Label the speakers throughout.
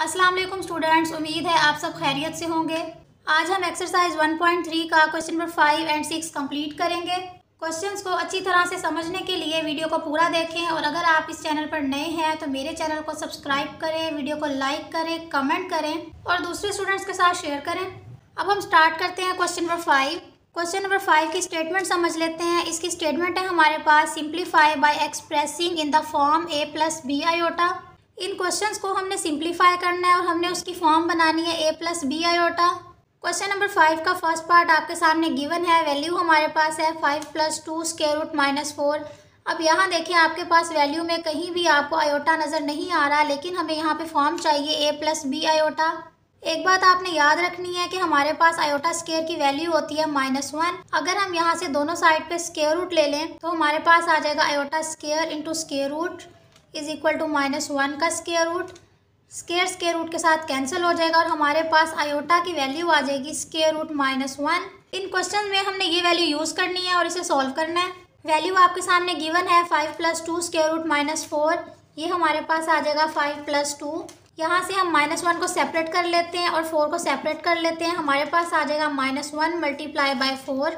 Speaker 1: अस्सलाम वालेकुम स्टूडेंट्स उम्मीद है आप सब खैरियत से होंगे आज हम एक्सरसाइज 1.3 का क्वेश्चन नंबर 5 एंड 6 कंप्लीट करेंगे क्वेश्चंस को अच्छी तरह से समझने के लिए वीडियो को पूरा देखें और अगर आप इस चैनल पर नए हैं तो मेरे चैनल को सब्सक्राइब करें वीडियो को लाइक करें कमेंट करें और दूसरे स्टूडेंट्स के साथ शेयर करें अब हम स्टार्ट करते हैं question number five question number five की स्टेटमेंट समझ लेते हैं इसकी स्टेटमेंट है हमारे पास simplify by expressing in the form A plus B iota इन क्वेश्चंस को हमने सिंप्लीफाई करना है और हमने उसकी फॉर्म बनानी है ए plus B iota question number five का फर्स्ट पार्ट आपके सामने गिवन है वैल्यू हमारे पास है five plus two square root minus four अब यहाँ देखिए आपके पास वैल्यू में कहीं भी आपको आयोटा नज़र नहीं आ रहा लेकिन हमें यहाँ पे फॉर्म चाहिए ए प्लस बी आयोटा एक बात आपने याद रखनी है कि हमारे पास आयोटा स्केयर की वैल्यू होती है माइनस वन अगर हम यहाँ से दोनों साइड पे स्केयर रूट ले लें तो हमारे पास आ जाएगा iota square into square root is equal to minus one का square root square square root के साथ कैंसिल हो जाएगा और हमारे पास आयोटा की वैल्यू आ जाएगी स्केयर रूट माइनस वन इन क्वेश्चन में हमने ये वैल्यू यूज़ करनी है और इसे सॉल्व करना है वैल्यू आपके सामने गिवन है five plus two square root minus four ये हमारे पास आ जाएगा फाइव प्लस टू यहाँ से हम माइनस वन को सेपरेट कर लेते हैं और फोर को सेपरेट कर लेते हैं हमारे पास आ जाएगा minus one multiply by four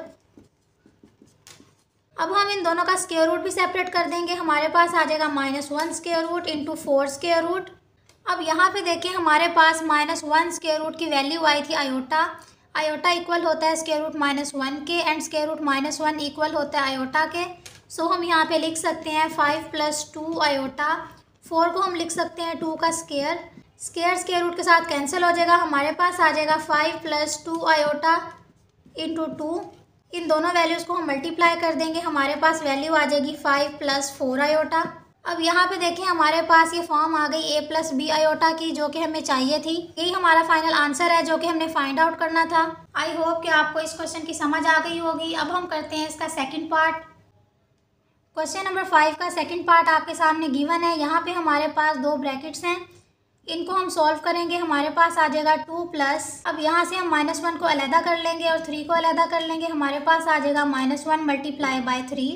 Speaker 1: अब हम इन दोनों का स्केयर रूट भी सेपरेट कर देंगे हमारे पास आ जाएगा minus one square root into four square root अब यहाँ पे देखिए हमारे पास माइनस वन स्केयर रूट की वैल्यू आई थी आयोटा आयोटा इक्वल होता है स्केयर रूट माइनस वन के and square root minus one equal होता है आयोटा के सो हम यहाँ पे लिख सकते हैं five plus two iota four को हम लिख सकते हैं टू का स्केयर स्केयर स्केयर रूट के साथ कैंसिल हो जाएगा हमारे पास आ जाएगा five plus two iota into two इन दोनों वैल्यूज़ को हम मल्टीप्लाई कर देंगे हमारे पास वैल्यू आ जाएगी फाइव प्लस फोर आयोटा अब यहाँ पे देखें हमारे पास ये फॉर्म आ गई ए प्लस बी आयोटा की जो कि हमें चाहिए थी यही हमारा फाइनल आंसर है जो कि हमने फाइंड आउट करना था आई होप कि आपको इस क्वेश्चन की समझ आ गई होगी अब हम करते हैं इसका second part question number five का सेकेंड पार्ट आपके सामने गिवन है यहाँ पे हमारे पास दो ब्रैकेट्स हैं इनको हम सॉल्व करेंगे हमारे पास आ जाएगा टू प्लस अब यहाँ से हम माइनस वन को अलहदा कर लेंगे और थ्री को अलहदा कर लेंगे हमारे पास आ जाएगा minus one multiply by three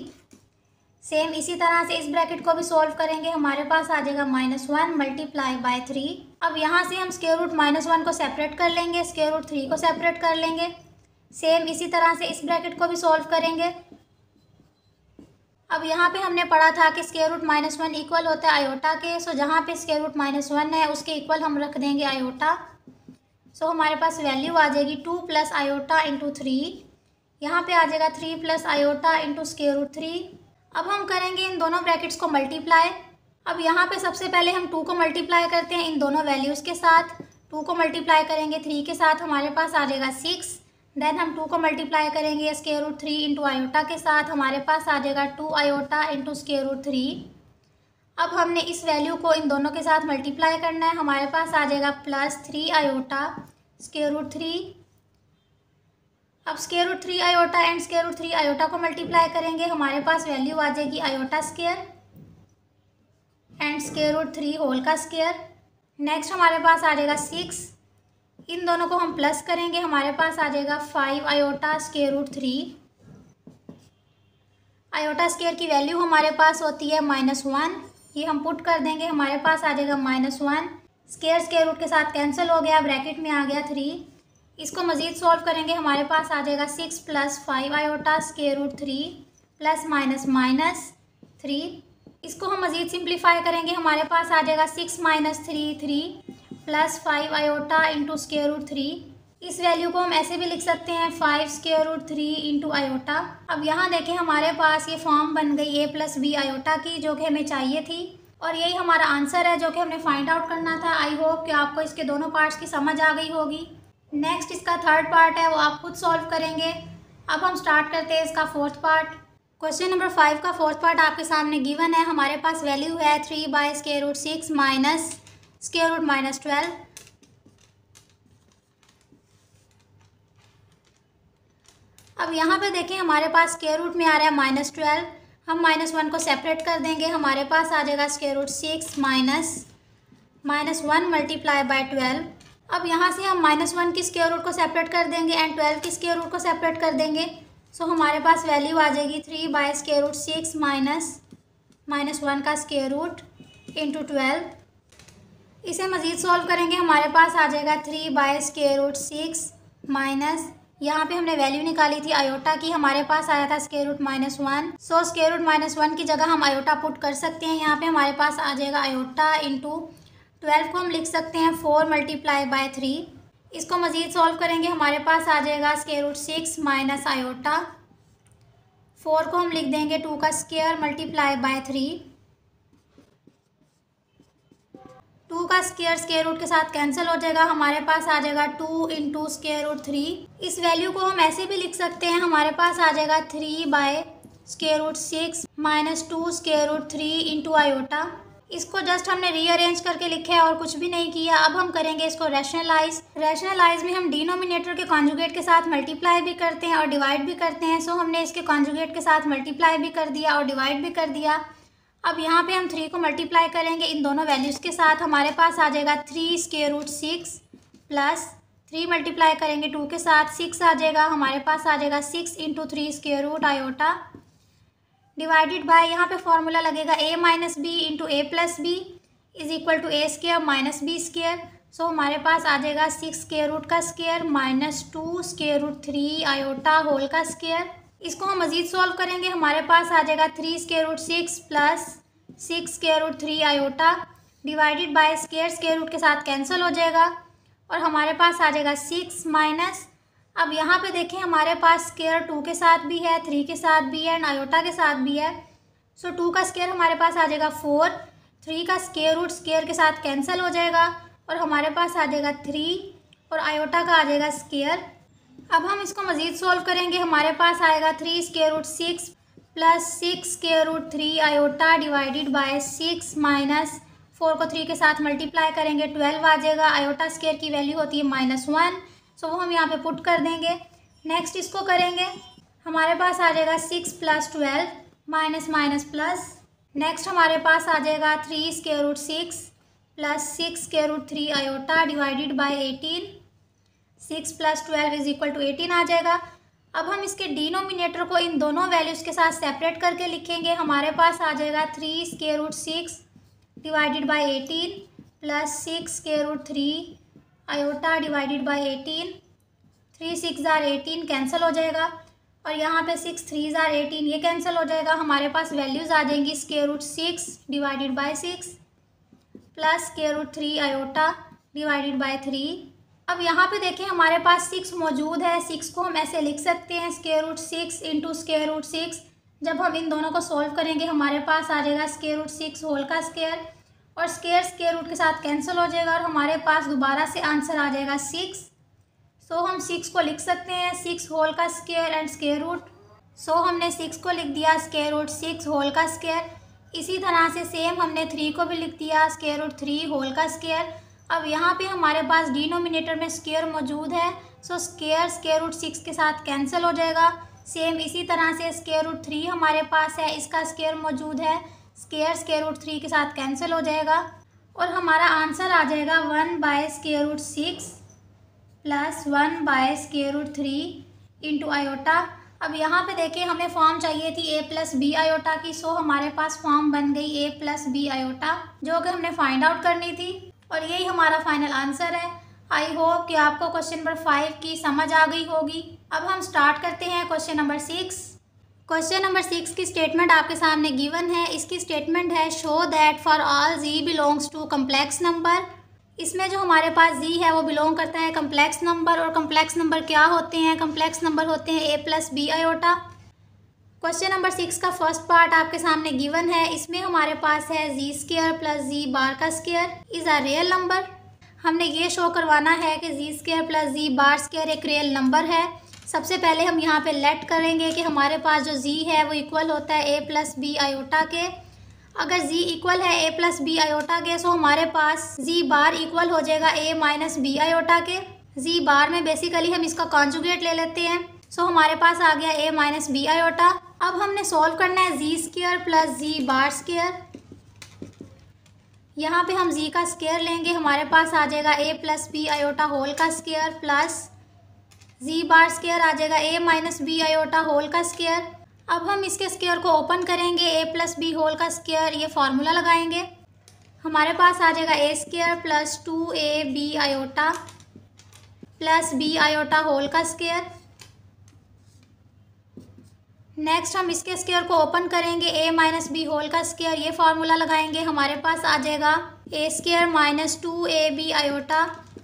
Speaker 1: same इसी तरह से इस ब्रैकेट को भी सॉल्व करेंगे हमारे पास आ जाएगा minus one multiply by three अब यहाँ से हम स्केयर रूट माइनस वन को सेपरेट कर लेंगे स्केयर रूट थ्री को सेपरेट कर लेंगे सेम इसी तरह से इस ब्रैकेट को भी सॉल्व करेंगे अब यहाँ पे हमने पढ़ा था कि square root minus one equal होता है आयोटा के सो जहाँ पे स्केयर रूट माइनस वन है उसके इक्वल हम रख देंगे आयोटा सो हमारे पास वैल्यू आ जाएगी two plus iota into three यहाँ पर आ जाएगा three plus iota into square root three अब हम करेंगे इन दोनों ब्रैकेट्स को मल्टीप्लाई अब यहाँ पे सबसे पहले हम टू को मल्टीप्लाई करते हैं इन दोनों वैल्यूज़ के साथ टू को मल्टीप्लाई करेंगे थ्री के साथ हमारे पास आ जाएगा सिक्स देन हम टू को मल्टीप्लाई करेंगे square root three into iota के साथ हमारे पास आ जाएगा two iota into square root three अब हमने इस वैल्यू को इन दोनों के साथ मल्टीप्लाई करना है हमारे पास आ जाएगा plus three iota square root three अब square root three iota and square root three iota को मल्टीप्लाई करेंगे हमारे पास वैल्यू आ जाएगी iota square and square root three whole का स्केयर नेक्स्ट हमारे पास आ जाएगा सिक्स इन दोनों को हम प्लस करेंगे हमारे पास आ जाएगा five iota square root three iota square की वैल्यू हमारे पास होती है माइनस वन ये हम पुट कर देंगे हमारे पास आ जाएगा minus one square square root के साथ कैंसिल हो गया ब्रैकेट में आ गया थ्री इसको मज़ीद सॉल्व करेंगे हमारे पास आ जाएगा six plus five iota square root three plus minus minus three इसको हम मज़ीद सिंप्लीफाई करेंगे हमारे पास आ जाएगा six minus three three plus five iota into square root three इस वैल्यू को हम ऐसे भी लिख सकते हैं five square root three into iota अब यहाँ देखें हमारे पास ये फॉर्म बन गई ए प्लस बी आयोटा की जो कि हमें चाहिए थी और यही हमारा आंसर है जो कि हमने फाइंड आउट करना था आई होप कि आपको इसके दोनों पार्ट्स की समझ आ गई होगी नेक्स्ट इसका थर्ड पार्ट है वो आप खुद सॉल्व करेंगे अब हम स्टार्ट करते हैं इसका fourth part question number five का फोर्थ पार्ट आपके सामने गिवन है हमारे पास वैल्यू है three by square root six minus square root minus twelve अब यहाँ पे देखें हमारे पास स्केयर रूट में आ रहा है माइनस ट्वेल्व हम माइनस वन को सेपरेट कर देंगे हमारे पास आ जाएगा square root six minus minus one multiply by twelve अब यहाँ से हम माइनस वन की स्केयर रूट को सेपरेट कर देंगे एंड ट्वेल्व की स्केयर रूट को सेपरेट कर देंगे सो so, हमारे पास वैल्यू आ जाएगी three by square root six minus minus one का स्केयर रूट इंटू ट्वेल्व इसे मज़ीद सॉल्व करेंगे हमारे पास आ जाएगा three by square root six minus यहाँ पे हमने वैल्यू निकाली थी आयोटा की हमारे पास आया था square root minus one so square root minus one की जगह हम आयोटा पुट कर सकते हैं यहाँ पे हमारे पास आ जाएगा आयोटा इंटू ट्वेल्व को हम लिख सकते हैं फोर मल्टीप्लाई बाय थ्री इसको मज़ीद सॉल्व करेंगे हमारे पास आ जाएगा square root six minus iota four को हम लिख देंगे टू का स्केयर मल्टीप्लाई बाय थ्री का स्केयर स्केयर रूट के साथ कैंसिल हो जाएगा हमारे पास आ जाएगा two in two square root three इस वैल्यू को हम ऐसे भी लिख सकते हैं हमारे पास आ जाएगा three by square root six minus two square root three into iota इसको जस्ट हमने रीअरेंज करके लिखा है और कुछ भी नहीं किया अब हम करेंगे इसको रैशनलाइज रैशनलाइज में हम डिनोमिनेटर के कॉन्जुगेट के साथ मल्टीप्लाई भी करते हैं और डिवाइड भी करते हैं सो हमने इसके कॉन्जुगेट के साथ मल्टीप्लाई भी कर दिया और डिवाइड भी कर दिया अब यहाँ पे हम थ्री को मल्टीप्लाई करेंगे इन दोनों वैल्यूज़ के साथ हमारे पास आ जाएगा three square root six plus three multiply करेंगे टू के साथ सिक्स आ जाएगा हमारे पास आ जाएगा six into three square root iota divided by यहाँ पे फॉर्मूला लगेगा A minus B into A plus B is equal to A square minus B square so हमारे पास आ जाएगा सिक्स स्केयर रूट का square minus two square root three iota whole का square इसको हम मज़ीद सॉल्व करेंगे हमारे पास आ जाएगा three square root six plus six square root three iota divided by square square root के साथ कैंसिल हो जाएगा और हमारे पास आ जाएगा सिक्स माइनस अब यहाँ पे देखें हमारे पास स्केयर टू के साथ भी है थ्री के साथ भी है एंड आयोटा के साथ भी है सो टू का स्केयर हमारे पास आ जाएगा फोर थ्री का स्केयर रूट स्केयर के साथ कैंसिल हो जाएगा और हमारे पास आ जाएगा थ्री और आयोटा का आ जाएगा स्केयर अब हम इसको मज़ीद सॉल्व करेंगे हमारे पास आएगा three square root six plus six के root three iota divided by six minus four को थ्री के साथ मल्टीप्लाई करेंगे ट्वेल्व आ जाएगा आयोटा स्केयर की वैल्यू होती है माइनस वन सो वो हम यहाँ पे पुट कर देंगे नेक्स्ट इसको करेंगे हमारे पास आ जाएगा six plus twelve minus minus plus next हमारे पास आ जाएगा three square root six plus six के root three iota divided by eighteen six plus twelve is equal to eighteen आ जाएगा अब हम इसके डिनोमिनेटर को इन दोनों वैल्यूज़ के साथ सेपरेट करके लिखेंगे हमारे पास आ जाएगा three square root six divided by eighteen plus six square root three iota divided by eighteen three six are eighteen cancel हो जाएगा और यहाँ पे सिक्स थ्री ज़ार एटीन ये कैंसिल हो जाएगा हमारे पास वैल्यूज़ आ जाएंगी square root six divided by six plus square root three iota divided by three अब यहाँ पे देखें हमारे पास सिक्स मौजूद है सिक्स को हम ऐसे लिख सकते हैं square root six into square root six जब हम इन दोनों को सॉल्व करेंगे हमारे पास आ जाएगा स्केयर रूट सिक्स होल का स्केयर और स्केयर स्केयर रूट के साथ कैंसिल हो जाएगा और हमारे पास दोबारा से आंसर आ जाएगा सिक्स सो so, हम सिक्स को लिख सकते हैं सिक्स होल का square and square root so हमने सिक्स को लिख दिया स्केयर रूट सिक्स होल का स्केयर इसी तरह से सेम हमने थ्री को भी लिख दिया स्केयर रूट थ्री होल का स्केयर अब यहाँ पे हमारे पास डिनोमिनेटर में स्केयर मौजूद है so square square root six के साथ कैंसिल हो जाएगा सेम इसी तरह से स्केयर रूट थ्री हमारे पास है इसका स्केयर मौजूद है स्केयर स्केयर रूट थ्री के साथ कैंसिल हो जाएगा और हमारा आंसर आ जाएगा one by square root six plus one by square root three into iota अब यहाँ पे देखिए हमें फॉर्म चाहिए थी ए प्लस बी आयोटा की सो हमारे पास फॉर्म बन गई ए प्लस बी आयोटा जो कि हमने फाइंड आउट करनी थी और यही हमारा फाइनल आंसर है आई होप कि आपको क्वेश्चन नंबर फाइव की समझ आ गई होगी अब हम स्टार्ट करते हैं question number six question number six की स्टेटमेंट आपके सामने गिवन है इसकी स्टेटमेंट है show that for all G belongs to complex number इसमें जो हमारे पास जी है वो बिलोंग करता है कम्प्लेक्स नंबर और कम्प्लेक्स नंबर क्या होते हैं कम्प्लेक्स नंबर होते हैं A plus B iota question number six का फर्स्ट पार्ट आपके सामने गिवन है इसमें हमारे पास है जी स्केयर प्लस जी बार का square is a real number हमने ये शो करवाना है कि जी स्केयर प्लस जी बार स्केयर एक रियल नंबर है सबसे पहले हम यहाँ पे लेट करेंगे कि हमारे पास जो जी है वो इक्वल होता है ए प्लस बी आयोटा के अगर जी इक्वल है ए प्लस बी आयोटा के सो हमारे पास जी बार इक्वल हो जाएगा ए माइनस बी आयोटा के जी बार में बेसिकली हम इसका कॉन्जुगेट ले लेते हैं सो हमारे पास आ गया ए माइनस बी आयोटा अब हमने सॉल्व करना है जी स्केयर प्लस जी बार स्केयर यहाँ पे हम जी का स्केयर लेंगे हमारे पास आ जाएगा a plus B iota whole का स्केयर प्लस जी बार स्केयर आ जाएगा a minus b iota whole का स्केयर अब हम इसके स्केयर को ओपन करेंगे ए प्लस बी होल का स्केयर ये फार्मूला लगाएंगे हमारे पास आ जाएगा a square plus two a b iota plus B iota whole का स्केयर नेक्स्ट हम इसके स्केयर को ओपन करेंगे ए माइनस बी होल का स्केयर ये फार्मूला लगाएंगे हमारे पास आ जाएगा a square minus two a b iota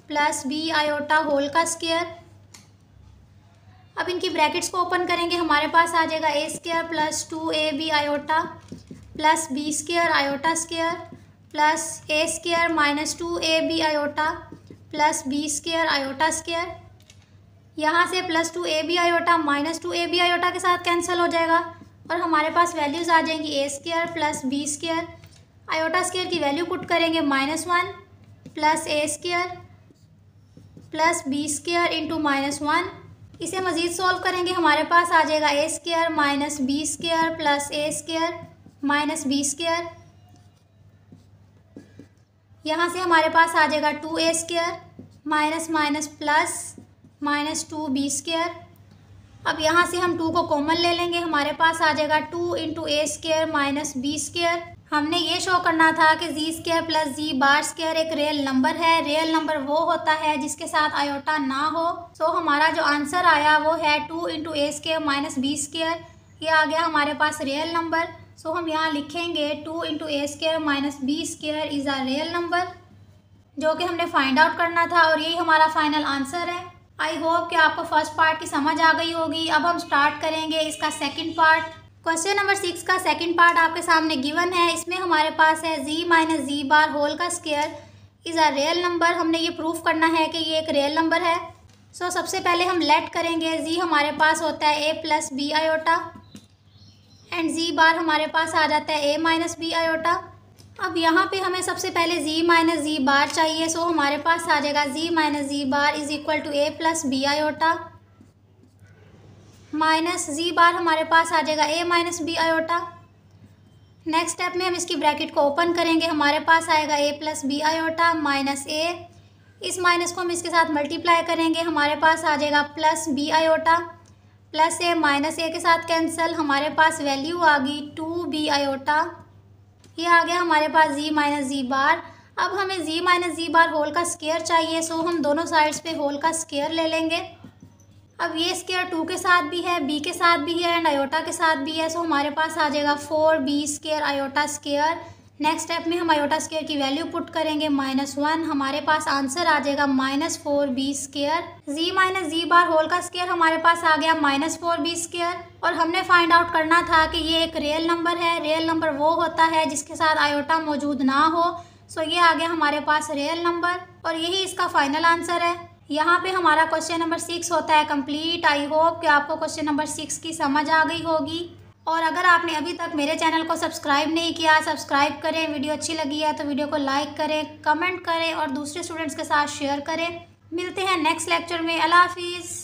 Speaker 1: plus B iota whole का स्केयर अब इनकी ब्रैकेट्स को ओपन करेंगे हमारे पास आ जाएगा a square plus two a b iota plus b square iota square plus a square minus two a b iota plus b square iota square यहाँ से plus two a b iota minus two a b iota के साथ cancel हो जाएगा और हमारे पास values आ जाएंगी a square plus b square iota square की वैल्यू पुट करेंगे minus one plus a square plus b square into minus one इसे मज़ीद सॉल्व करेंगे हमारे पास आ जाएगा a square minus B square plus a square minus B square यहाँ से हमारे पास आ जाएगा टू ए square minus minus plus minus two b square अब यहाँ से हम टू को कॉमन ले लेंगे हमारे पास आ जाएगा two into a square minus B square हमने ये शो करना था कि जी स्केयर प्लस जी बार स्केयर एक रियल नंबर है रियल नंबर वो होता है जिसके साथ आयोटा ना हो सो हमारा जो आंसर आया वो है two into a square minus B square ये आ गया हमारे पास रियल नंबर सो हम यहाँ लिखेंगे two into a square minus B square is a real number जो कि हमने फाइंड आउट करना था और यही हमारा फाइनल आंसर है आई होप कि आपको फर्स्ट पार्ट की समझ आ गई होगी अब हम स्टार्ट करेंगे इसका second part question number six का सेकंड पार्ट आपके सामने गिवन है इसमें हमारे पास है z minus z bar whole का square is a real number हमने ये प्रूफ करना है कि ये एक रियल नंबर है सो so, सबसे पहले हम लेट करेंगे जी हमारे पास होता है ए plus B iota and z bar हमारे पास आ जाता है ए माइनस बी आयोटा अब यहाँ पे हमें सबसे पहले z माइनस जी बार चाहिए सो हमारे पास आ जाएगा z minus z bar is equal to a plus B iota minus z bar हमारे पास आ जाएगा a minus b iota next step में हम इसकी ब्रैकेट को ओपन करेंगे हमारे पास आएगा a plus B iota minus a इस माइनस को हम इसके साथ मल्टीप्लाई करेंगे हमारे पास आ जाएगा plus B iota plus a minus a के साथ कैंसिल हमारे पास वैल्यू आ गई टू बी आयोटा ये आ गया हमारे पास जी माइनस जी बार अब हमें z minus z bar whole का स्केयर चाहिए सो हम दोनों साइड्स पे होल का स्केयर ले लेंगे अब ये स्केयर टू के साथ भी है बी के साथ भी है एंड आयोटा के साथ भी है सो हमारे पास आ जाएगा four b square iota square next step में हम आयोटा स्केयर की वैल्यू पुट करेंगे माइनस वन हमारे पास आंसर आ जाएगा minus four b square z minus z bar whole का स्केयर हमारे पास आ गया माइनस फोर बी स्केयर और हमने फाइंड आउट करना था कि ये एक रियल नंबर है रियल नंबर वो होता है जिसके साथ आयोटा मौजूद ना हो सो ये आ गया हमारे पास रियल नंबर और यही इसका फाइनल आंसर है यहाँ पे हमारा क्वेश्चन नंबर सिक्स होता है कंप्लीट आई होप कि आपको क्वेश्चन नंबर सिक्स की समझ आ गई होगी और अगर आपने अभी तक मेरे चैनल को सब्सक्राइब नहीं किया सब्सक्राइब करें वीडियो अच्छी लगी है तो वीडियो को लाइक करें कमेंट करें और दूसरे स्टूडेंट्स के साथ शेयर करें मिलते हैं नेक्स्ट लेक्चर में अला हाफिज़